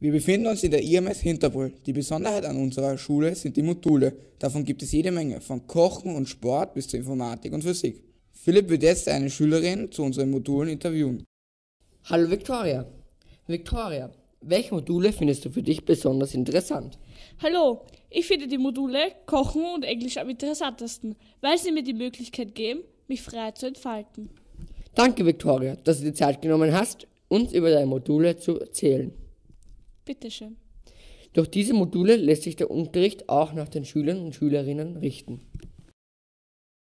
Wir befinden uns in der IMS Hinterpol. Die Besonderheit an unserer Schule sind die Module. Davon gibt es jede Menge, von Kochen und Sport bis zur Informatik und Physik. Philipp wird jetzt eine Schülerin zu unseren Modulen interviewen. Hallo Victoria. Victoria, welche Module findest du für dich besonders interessant? Hallo, ich finde die Module Kochen und Englisch am interessantesten, weil sie mir die Möglichkeit geben, mich frei zu entfalten. Danke, Victoria, dass du dir Zeit genommen hast, uns über deine Module zu erzählen. Bitteschön. Durch diese Module lässt sich der Unterricht auch nach den Schülern und Schülerinnen richten.